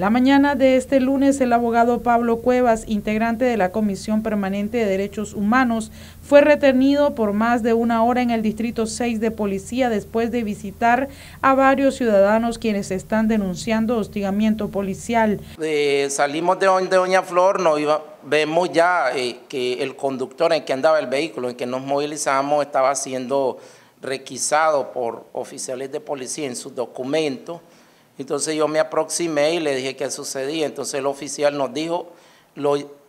La mañana de este lunes, el abogado Pablo Cuevas, integrante de la Comisión Permanente de Derechos Humanos, fue retenido por más de una hora en el Distrito 6 de Policía después de visitar a varios ciudadanos quienes están denunciando hostigamiento policial. Eh, salimos de, de, Doña Flor, vemos ya eh, que el conductor en que andaba el vehículo, en que nos movilizamos, estaba siendo requisado por oficiales de policía en sus documentos. Entonces yo me aproximé y le dije qué sucedía. Entonces el oficial nos dijo,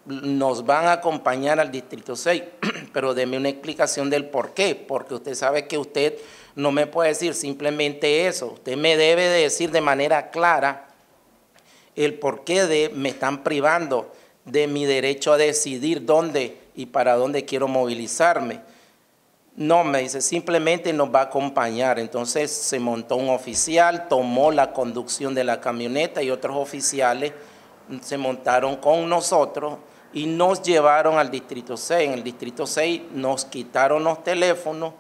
nos van a acompañar al Distrito 6, pero deme una explicación del por qué, porque usted sabe que usted no me puede decir simplemente eso, usted me debe decir de manera clara el por qué de me están privando de mi derecho a decidir dónde y para dónde quiero movilizarme. No, me dice, simplemente nos va a acompañar. Entonces se montó un oficial, tomó la conducción de la camioneta y otros oficiales se montaron con nosotros y nos llevaron al distrito 6. En el distrito 6 nos quitaron los teléfonos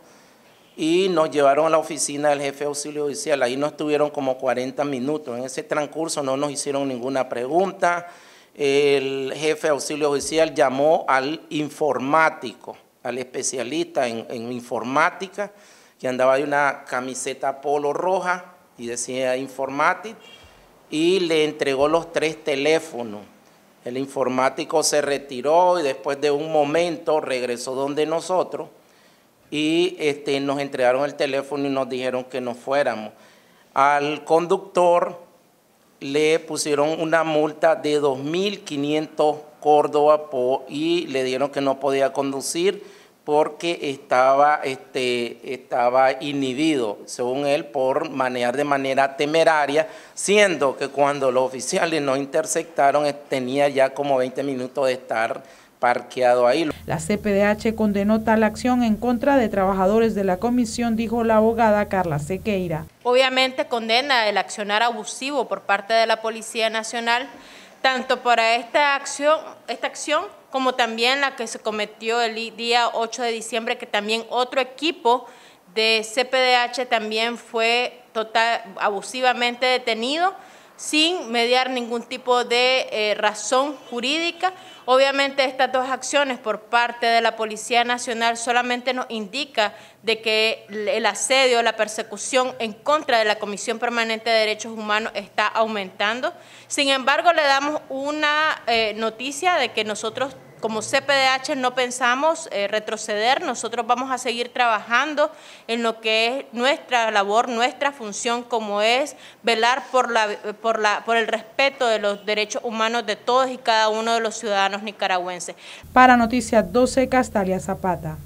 y nos llevaron a la oficina del jefe de auxilio judicial. Ahí nos estuvieron como 40 minutos. En ese transcurso no nos hicieron ninguna pregunta. El jefe de auxilio judicial llamó al informático al especialista en, informática, que andaba de una camiseta polo roja y decía informática, y le entregó los tres teléfonos. El informático se retiró y después de un momento regresó donde nosotros y este, nos entregaron el teléfono y nos dijeron que nos fuéramos. Al conductor le pusieron una multa de 2.500 Córdoba y le dieron que no podía conducir porque estaba, este, estaba inhibido, según él, por manejar de manera temeraria, siendo que cuando los oficiales no interceptaron tenía ya como 20 minutos de estar parqueado ahí. La CPDH condenó tal acción en contra de trabajadores de la comisión, dijo la abogada Carla Sequeira. Obviamente condena el accionar abusivo por parte de la Policía Nacional, tanto para esta acción, esta acción como también la que se cometió el día 8 de diciembre, que también otro equipo de CPDH también fue total, abusivamente detenido sin mediar ningún tipo de eh, razón jurídica. Obviamente estas dos acciones por parte de la Policía Nacional solamente nos indica de que el asedio, la persecución en contra de la Comisión Permanente de Derechos Humanos está aumentando. Sin embargo, le damos una eh, noticia de que nosotros como CPDH no pensamos eh, retroceder, nosotros vamos a seguir trabajando en lo que es nuestra labor, nuestra función, como es velar por, por el respeto de los derechos humanos de todos y cada uno de los ciudadanos nicaragüenses. Para Noticias 12, Castalia Zapata.